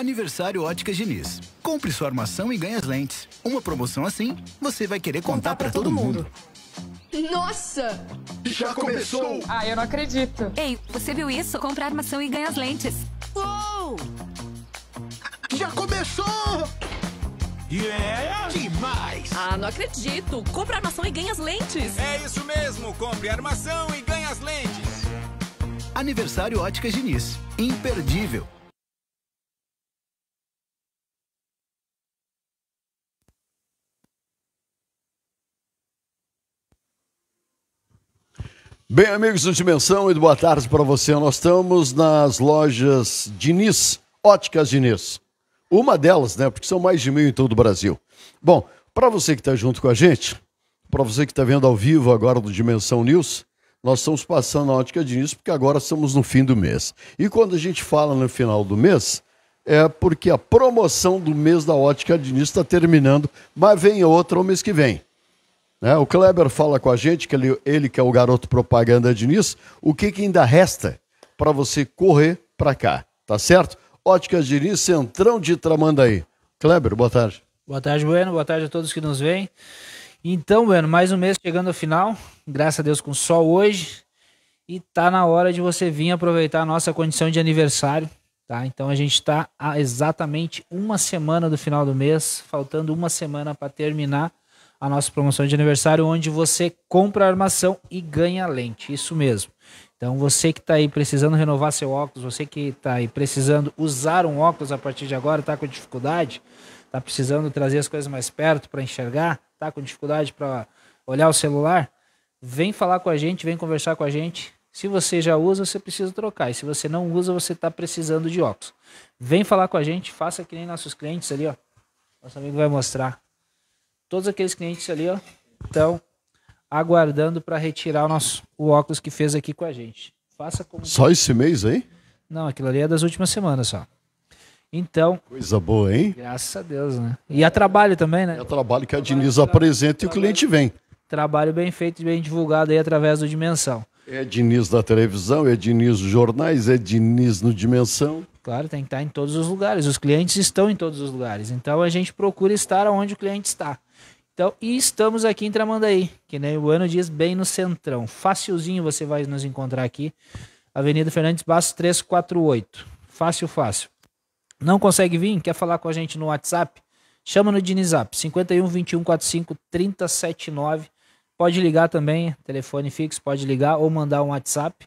Aniversário Óticas Diniz. Compre sua armação e ganhe as lentes. Uma promoção assim, você vai querer contar, para todo, todo mundo. mundo. Nossa! Já começou! Ah, eu não acredito. Ei, você viu isso? Compra armação e ganha as lentes. Uou! Já começou! Yeah! Demais! Ah, não acredito! Compra armação e ganha as lentes! É isso mesmo! Compre armação e ganha as lentes! Aniversário Óticas Diniz. Imperdível! Bem, amigos do Dimensão, muito boa tarde para você. Nós estamos nas lojas Diniz, Óticas Diniz. Uma delas, né? Porque são mais de mil em todo o Brasil. Bom, para você que está junto com a gente, para você que está vendo ao vivo agora do Dimensão News, nós estamos passando a ótica Diniz porque agora estamos no fim do mês. E quando a gente fala no final do mês, é porque a promoção do mês da ótica Diniz está terminando, mas vem outra o mês que vem. Né? O Kleber fala com a gente, que ele, ele que é o garoto propaganda de Nis, o que, que ainda resta para você correr para cá, tá certo? Óticas Diniz, Centrão de Tramandaí. Kleber, boa tarde. Boa tarde, Bueno. Boa tarde a todos que nos veem. Então, Bueno, mais um mês chegando ao final. Graças a Deus com sol hoje. E tá na hora de você vir aproveitar a nossa condição de aniversário. Tá? Então a gente está exatamente uma semana do final do mês, faltando uma semana para terminar a nossa promoção de aniversário, onde você compra a armação e ganha lente. Isso mesmo. Então, você que está aí precisando renovar seu óculos, você que está aí precisando usar um óculos a partir de agora, está com dificuldade, está precisando trazer as coisas mais perto para enxergar, está com dificuldade para olhar o celular, vem falar com a gente, vem conversar com a gente. Se você já usa, você precisa trocar. E se você não usa, você está precisando de óculos. Vem falar com a gente, faça que nem nossos clientes ali, ó. Nosso amigo vai mostrar Todos aqueles clientes ali, ó, estão aguardando para retirar o nosso o óculos que fez aqui com a gente. Faça como Só esse mês aí? Não, aquilo ali é das últimas semanas só. Então. Coisa boa, hein? Graças a Deus, né? E a trabalho também, né? É trabalho que a Diniz apresenta e o cliente vem. Trabalho bem feito e bem divulgado aí através do Dimensão. É Diniz da televisão, é Diniz dos jornais, é Diniz no Dimensão. Claro, tem que estar em todos os lugares. Os clientes estão em todos os lugares. Então a gente procura estar onde o cliente está. Então, e estamos aqui em Tramandaí, que nem o ano diz, bem no centrão. Facilzinho você vai nos encontrar aqui. Avenida Fernandes Bastos 348. Fácil, fácil. Não consegue vir? Quer falar com a gente no WhatsApp? Chama no Dinizap, 51 21 45 3079. Pode ligar também, telefone fixo, pode ligar ou mandar um WhatsApp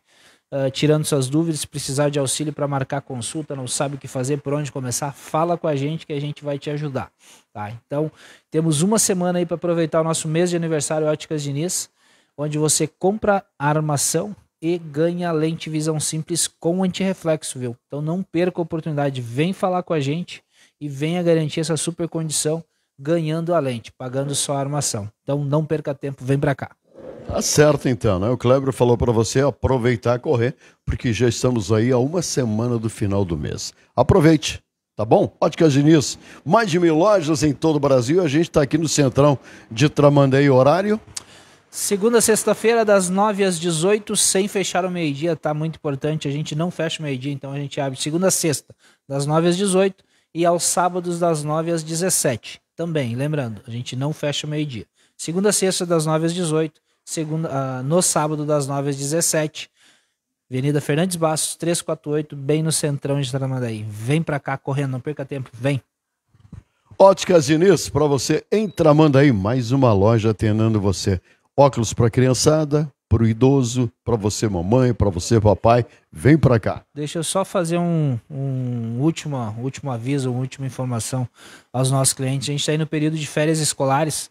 uh, tirando suas dúvidas. Se precisar de auxílio para marcar consulta, não sabe o que fazer, por onde começar, fala com a gente que a gente vai te ajudar. Tá? Então, temos uma semana aí para aproveitar o nosso mês de aniversário Óticas Diniz, onde você compra armação e ganha lente visão simples com antirreflexo, viu? Então não perca a oportunidade, vem falar com a gente e venha garantir essa super condição ganhando a lente, pagando só a armação. Então não perca tempo, vem para cá. Tá certo então, né? O Kleber falou para você aproveitar e correr, porque já estamos aí a uma semana do final do mês. Aproveite, tá bom? Ótica Diniz, mais de mil lojas em todo o Brasil. A gente está aqui no Centrão de Tramandei, horário... Segunda, sexta-feira, das 9 às 18, sem fechar o meio-dia, tá muito importante. A gente não fecha o meio-dia, então a gente abre segunda, sexta, das 9 às 18 e aos sábados, das 9 às 17. Também, lembrando, a gente não fecha o meio-dia. Segunda, sexta, das 9 às 18 segunda, ah, no sábado das 9 às 17. Avenida Fernandes Bastos, 348, bem no centrão de Tramandaí. Vem pra cá correndo, não perca tempo, vem. Óticas Diniz, para você em Tramandaí, mais uma loja atendendo você. Óculos para criançada, para o idoso, para você mamãe, para você papai, vem para cá. Deixa eu só fazer um, um último, último aviso, uma última informação aos nossos clientes. A gente está aí no período de férias escolares,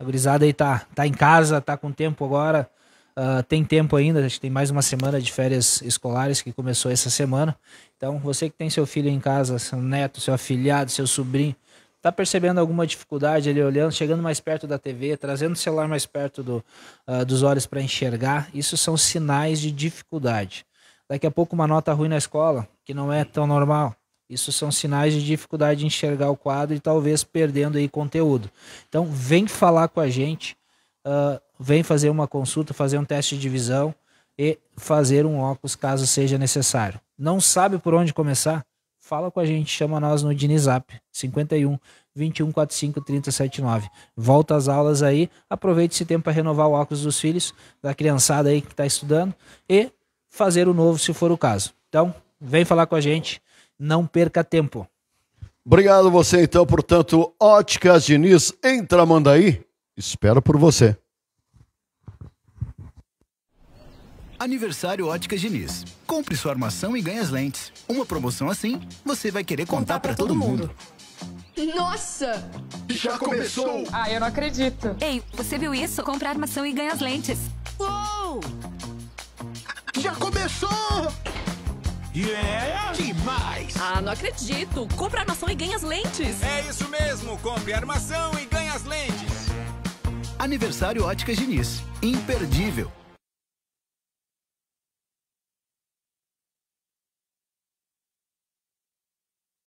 a gurizada aí tá, tá em casa, tá com tempo agora. Uh, tem tempo ainda, a gente tem mais uma semana de férias escolares que começou essa semana. Então, você que tem seu filho em casa, seu neto, seu afilhado, seu sobrinho, tá percebendo alguma dificuldade ali olhando, chegando mais perto da TV, trazendo o celular mais perto do, uh, dos olhos para enxergar, isso são sinais de dificuldade. Daqui a pouco uma nota ruim na escola, que não é tão normal. Isso são sinais de dificuldade de enxergar o quadro e talvez perdendo aí conteúdo. Então, vem falar com a gente, uh, vem fazer uma consulta, fazer um teste de visão e fazer um óculos caso seja necessário. Não sabe por onde começar? Fala com a gente, chama nós no Dinizap 51 21 45 379. Volta às aulas aí, aproveite esse tempo para renovar o óculos dos filhos, da criançada aí que está estudando e fazer o novo se for o caso. Então, vem falar com a gente não perca tempo. Obrigado você, então, portanto, Óticas Diniz, manda aí. Espero por você. Aniversário Óticas Diniz. Compre sua armação e ganhe as lentes. Uma promoção assim, você vai querer contar, contar para todo, todo mundo. mundo. Nossa! Já começou! Ah, eu não acredito. Ei, você viu isso? a armação e ganha as lentes. Uou! Já começou! Yeah! Demais! Ah, não acredito! Compre armação e ganha as lentes! É isso mesmo! Compre armação e ganha as lentes! Aniversário Óticas Diniz. Imperdível!